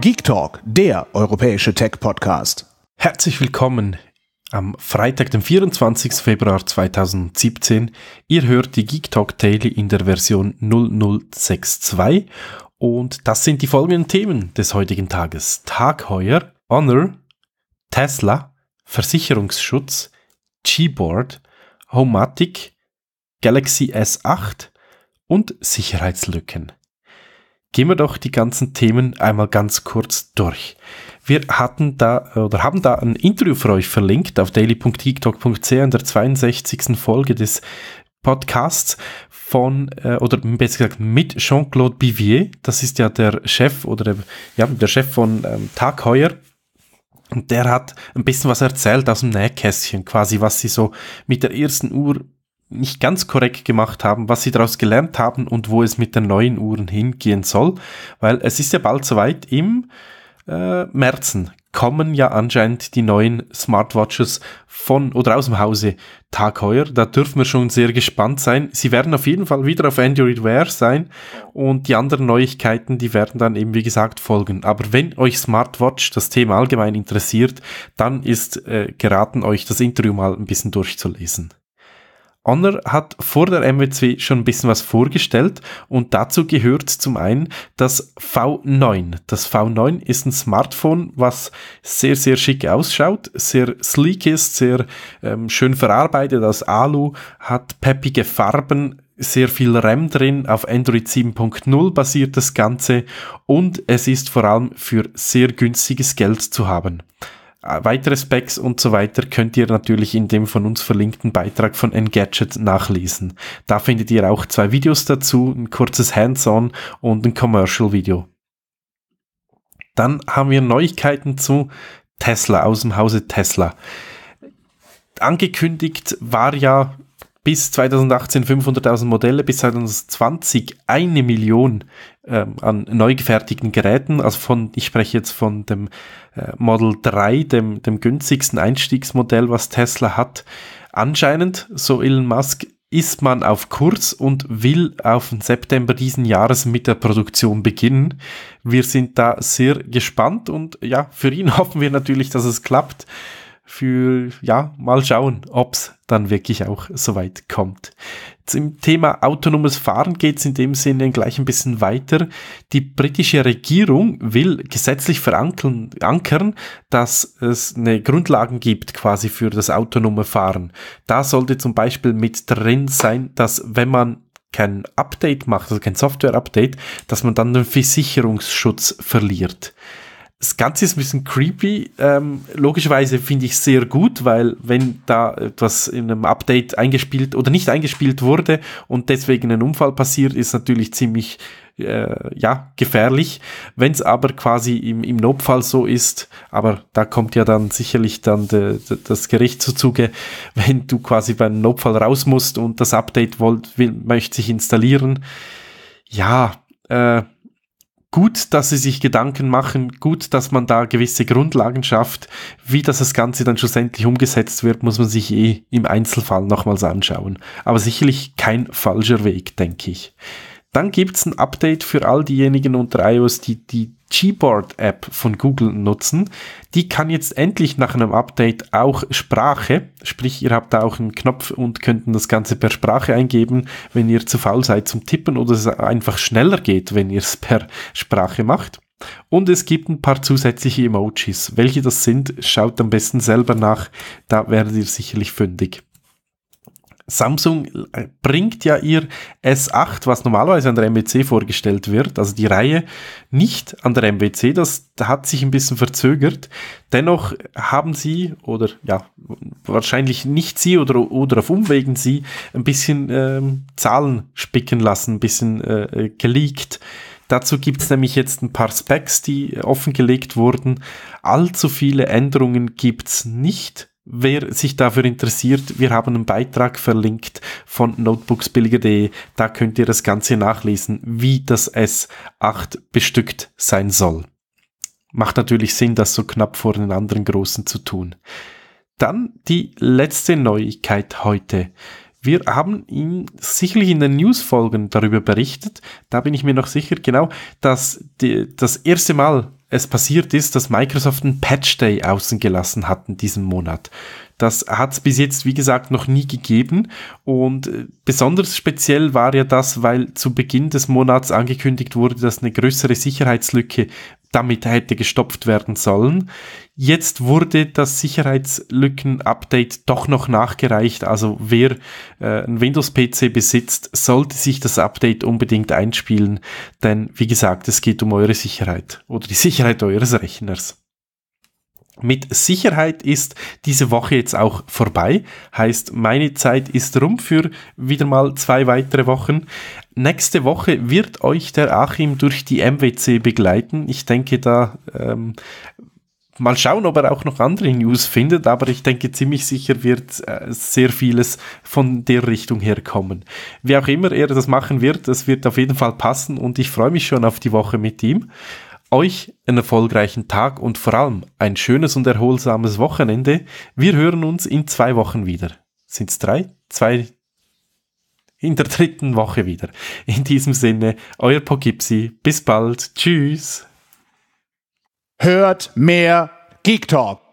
Geek Talk, der europäische Tech-Podcast. Herzlich willkommen am Freitag, dem 24. Februar 2017. Ihr hört die Geek Talk Daily in der Version 0062 und das sind die folgenden Themen des heutigen Tages. Tagheuer, Honor, Tesla, Versicherungsschutz, Gboard, Homatic, Galaxy S8 und Sicherheitslücken. Gehen wir doch die ganzen Themen einmal ganz kurz durch. Wir hatten da oder haben da ein Interview für euch verlinkt auf daily.tiktok.ch in der 62. Folge des Podcasts von äh, oder besser gesagt mit Jean-Claude Bivier. Das ist ja der Chef oder der, ja, der Chef von ähm, Tag Heuer. Und der hat ein bisschen was erzählt aus dem Nähkästchen, quasi was sie so mit der ersten Uhr nicht ganz korrekt gemacht haben, was sie daraus gelernt haben und wo es mit den neuen Uhren hingehen soll, weil es ist ja bald soweit im äh, Märzen kommen ja anscheinend die neuen Smartwatches von oder aus dem Hause Tag heuer. Da dürfen wir schon sehr gespannt sein. Sie werden auf jeden Fall wieder auf Android Wear sein und die anderen Neuigkeiten, die werden dann eben wie gesagt folgen. Aber wenn euch Smartwatch das Thema allgemein interessiert, dann ist äh, geraten euch das Interview mal ein bisschen durchzulesen. Honor hat vor der MWC schon ein bisschen was vorgestellt und dazu gehört zum einen das V9. Das V9 ist ein Smartphone, was sehr, sehr schick ausschaut, sehr sleek ist, sehr ähm, schön verarbeitet aus Alu, hat peppige Farben, sehr viel RAM drin, auf Android 7.0 basiert das Ganze und es ist vor allem für sehr günstiges Geld zu haben. Äh, weitere Specs und so weiter könnt ihr natürlich in dem von uns verlinkten Beitrag von Engadget nachlesen. Da findet ihr auch zwei Videos dazu, ein kurzes Hands-on und ein Commercial-Video. Dann haben wir Neuigkeiten zu Tesla aus dem Hause Tesla. Angekündigt war ja bis 2018 500.000 Modelle, bis 2020 eine Million ähm, an neu gefertigten Geräten. Also von, ich spreche jetzt von dem äh, Model 3, dem, dem günstigsten Einstiegsmodell, was Tesla hat. Anscheinend, so Elon Musk, ist man auf Kurs und will auf den September diesen Jahres mit der Produktion beginnen. Wir sind da sehr gespannt und ja, für ihn hoffen wir natürlich, dass es klappt für, ja, mal schauen, ob's dann wirklich auch soweit kommt. Zum Thema autonomes Fahren geht's in dem Sinne gleich ein bisschen weiter. Die britische Regierung will gesetzlich verankern, dass es eine Grundlagen gibt quasi für das autonome Fahren. Da sollte zum Beispiel mit drin sein, dass wenn man kein Update macht, also kein Software-Update, dass man dann den Versicherungsschutz verliert. Das Ganze ist ein bisschen creepy. Ähm, logischerweise finde ich sehr gut, weil wenn da etwas in einem Update eingespielt oder nicht eingespielt wurde und deswegen ein Unfall passiert, ist natürlich ziemlich äh, ja gefährlich. Wenn es aber quasi im, im Notfall so ist, aber da kommt ja dann sicherlich dann de, de, das Gericht zu Zuge, wenn du quasi beim Notfall raus musst und das Update wollt, will, möchte sich installieren. Ja, äh, gut, dass sie sich Gedanken machen, gut, dass man da gewisse Grundlagen schafft. Wie das, das Ganze dann schlussendlich umgesetzt wird, muss man sich eh im Einzelfall nochmals anschauen. Aber sicherlich kein falscher Weg, denke ich. Dann gibt's ein Update für all diejenigen unter iOS, die, die Gboard-App von Google nutzen. Die kann jetzt endlich nach einem Update auch Sprache, sprich ihr habt da auch einen Knopf und könnten das Ganze per Sprache eingeben, wenn ihr zu faul seid zum Tippen oder es einfach schneller geht, wenn ihr es per Sprache macht. Und es gibt ein paar zusätzliche Emojis. Welche das sind, schaut am besten selber nach, da werdet ihr sicherlich fündig. Samsung äh, bringt ja ihr S8, was normalerweise an der MWC vorgestellt wird, also die Reihe, nicht an der MWC. Das hat sich ein bisschen verzögert. Dennoch haben sie oder ja, wahrscheinlich nicht sie oder, oder auf Umwegen sie ein bisschen ähm, Zahlen spicken lassen, ein bisschen äh, äh geleakt. Dazu gibt es nämlich jetzt ein paar Specs, die offengelegt wurden. Allzu viele Änderungen gibt es nicht Wer sich dafür interessiert, wir haben einen Beitrag verlinkt von notebooksbilliger.de. Da könnt ihr das Ganze nachlesen, wie das S8 bestückt sein soll. Macht natürlich Sinn, das so knapp vor den anderen Großen zu tun. Dann die letzte Neuigkeit heute. Wir haben in, sicherlich in den Newsfolgen darüber berichtet, da bin ich mir noch sicher, genau, dass die, das erste Mal es passiert ist, dass Microsoft einen Patch Day außen gelassen hat in diesem Monat. Das hat es bis jetzt, wie gesagt, noch nie gegeben. Und äh, besonders speziell war ja das, weil zu Beginn des Monats angekündigt wurde, dass eine größere Sicherheitslücke damit hätte gestopft werden sollen. Jetzt wurde das Sicherheitslücken-Update doch noch nachgereicht. Also wer äh, ein Windows-PC besitzt, sollte sich das Update unbedingt einspielen. Denn wie gesagt, es geht um eure Sicherheit oder die Sicherheit eures Rechners. Mit Sicherheit ist diese Woche jetzt auch vorbei. Heißt, meine Zeit ist rum für wieder mal zwei weitere Wochen. Nächste Woche wird euch der Achim durch die MWC begleiten. Ich denke, da ähm, mal schauen, ob er auch noch andere News findet, aber ich denke ziemlich sicher wird äh, sehr vieles von der Richtung her kommen. Wie auch immer er das machen wird, es wird auf jeden Fall passen und ich freue mich schon auf die Woche mit ihm euch einen erfolgreichen Tag und vor allem ein schönes und erholsames Wochenende. Wir hören uns in zwei Wochen wieder. Sind es drei? Zwei? In der dritten Woche wieder. In diesem Sinne, euer Pogipsi. Bis bald. Tschüss. Hört mehr Geek Talk.